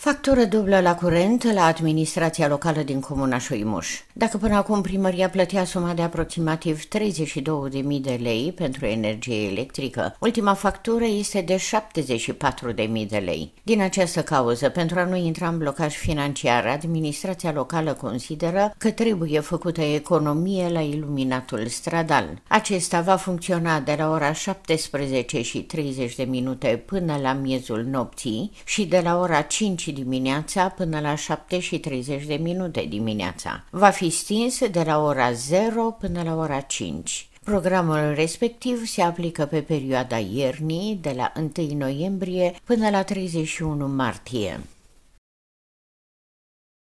Factură dublă la curent la administrația locală din Comuna Șoimuș. Dacă până acum primăria plătea suma de aproximativ 32.000 de lei pentru energie electrică, ultima factură este de 74.000 de lei. Din această cauză, pentru a nu intra în blocaj financiar, administrația locală consideră că trebuie făcută economie la iluminatul stradal. Acesta va funcționa de la ora 17 și 30 de minute până la miezul nopții și de la ora 5 și dimineața până la 7 și 30 de minute dimineața. Va fi stins de la ora 0 până la ora 5. Programul respectiv se aplică pe perioada iernii de la 1 noiembrie până la 31 martie.